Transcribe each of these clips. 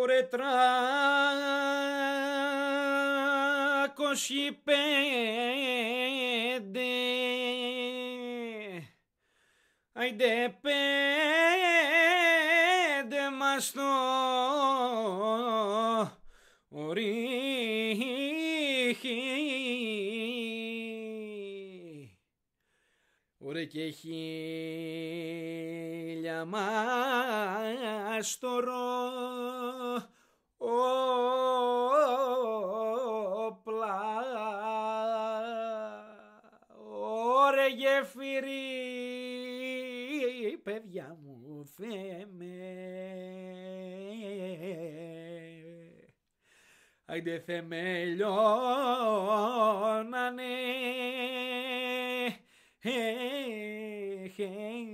Ωρε τρακόσι πέντε Άιντε πέντε μας το ορίχη και χίλια feme. Ai de femelhor mané. Hey, hey, hey,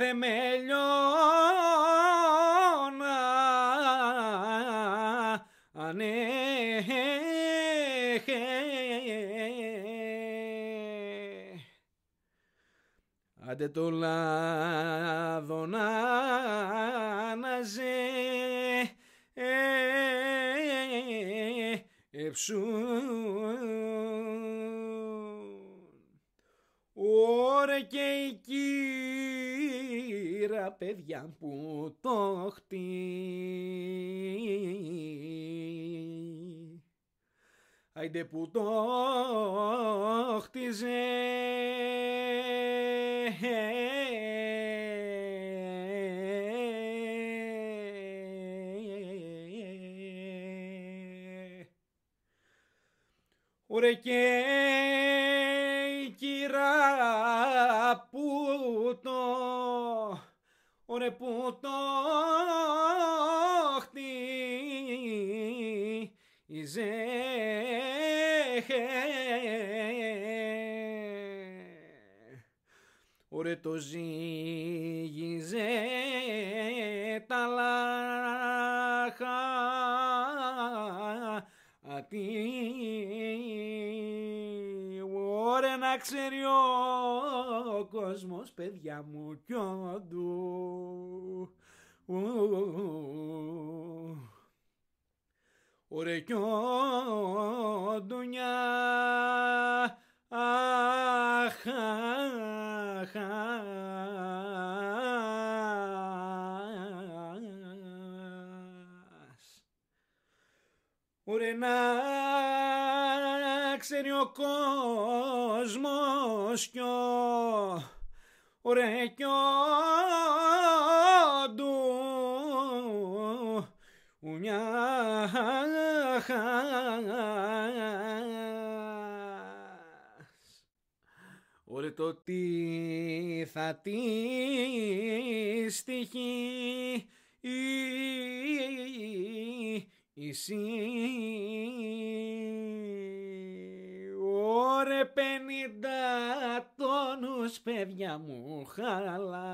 θεμελιώνα ανέχε άντε το λάδο να αναζέ Ωραία και εκεί παιδιά που το χτί. Άιντε που το χτίζε. Ωρε και η κύρα που το ρε που το χτίζεχε Ωρε το ζήγιζε τα λάθη ξέρει ο κόσμος παιδιά μου κι όντου. Ωραία κι κόσμος κι ο ρεκιό του μια Ωραία το τι θα τη στοιχεί η, η, η, η, ρε πενήντα τόνους παιδιά μου χαλά.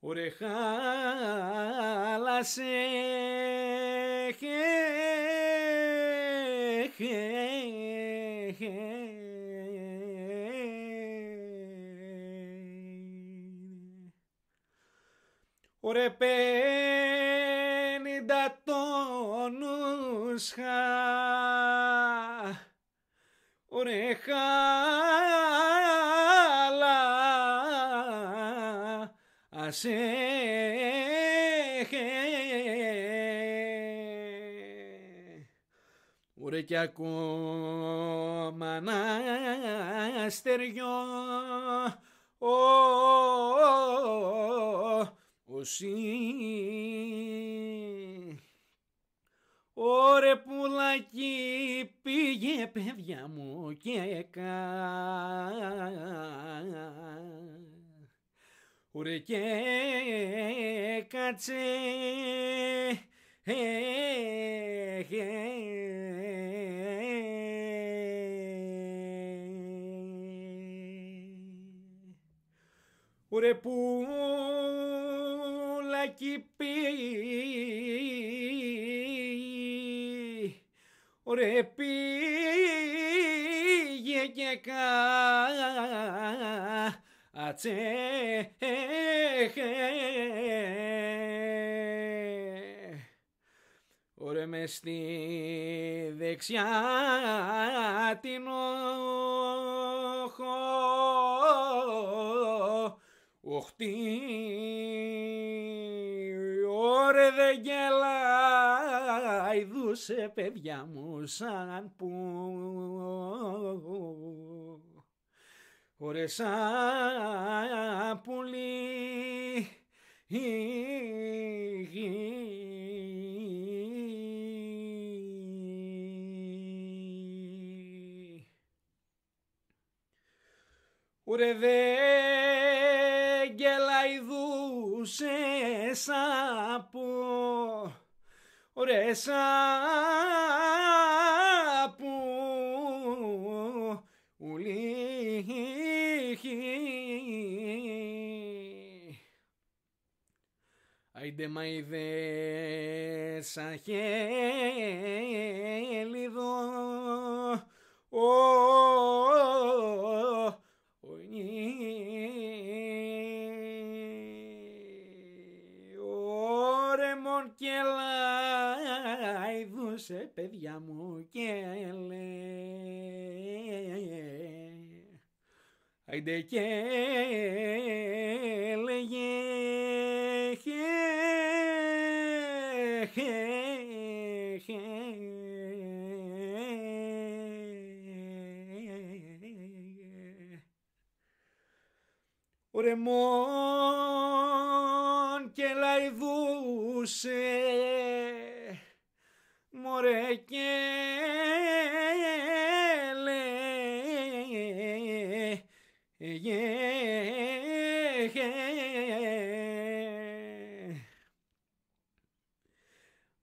Ωρε χάλασε Ωρε πενήντα τόνους χα ρε χάλα ας έχε Ωραία κι ακόμα να στεριώ ο, ο, ο, ο, ο, παιδιά μου και κα. Ουρε και κάτσε ε, ε, ε. Ουρε πει γυναίκα ατσέχε Ωρε με στη δεξιά την όχο Οχτή Ωρε δεν γελάει δούσε παιδιά μου σαν που Ωρε πουλί Ωρε δε γελαϊδούσες σα Ωρε Άιντε μαϊδές σαν χέλιδο Ωρεμον και λαϊδούσε παιδιά μου και λέ Άιντε και λέγε Ρεμόν και λαϊδούσε μωρέ και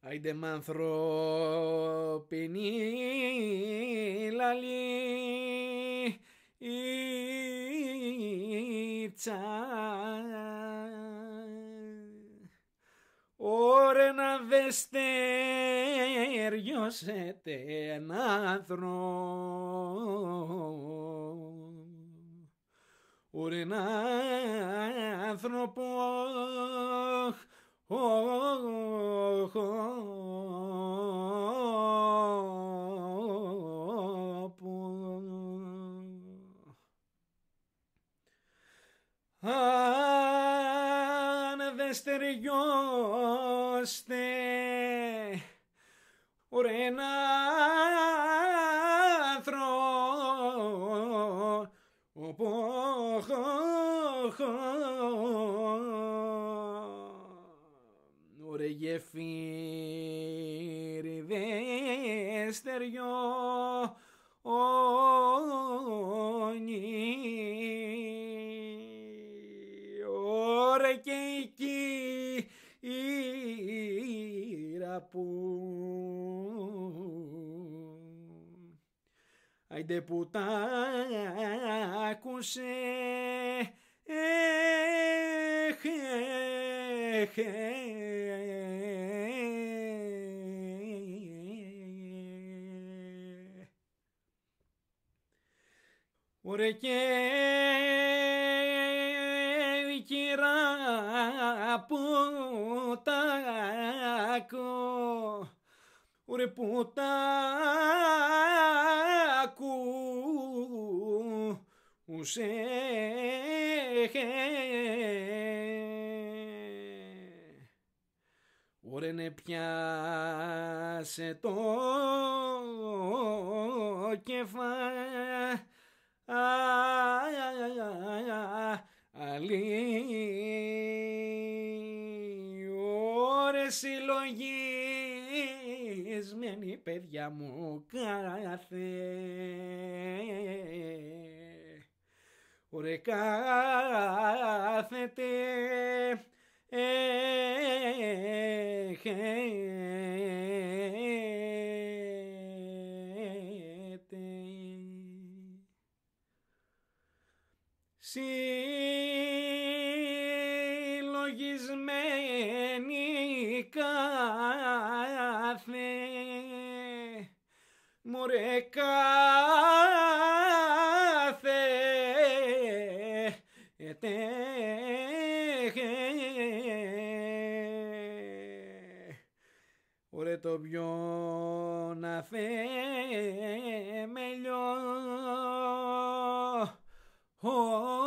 Άιντε μ' ανθρώπινη λαλή Ωρε να δε στεριώσετε ένα άνθρωπο Ωρε να άνθρωπο Οχ, οχ, στεριώστε ωραία να Ωρε γεφύρι δε στεριώ Άιντε που τα άκουσε εχ, εχ, Ωραία και η κύρα που τα πουτάκο Ωραία πουτάκο προσέχε. Ωρε ναι πιάσε το κεφάλι Ωρε συλλογισμένη παιδιά μου κάθε Ωρε κάθετε έχετε ε, συλλογισμένη κάθε μωρέ κάθε να πιόνα θεμελιό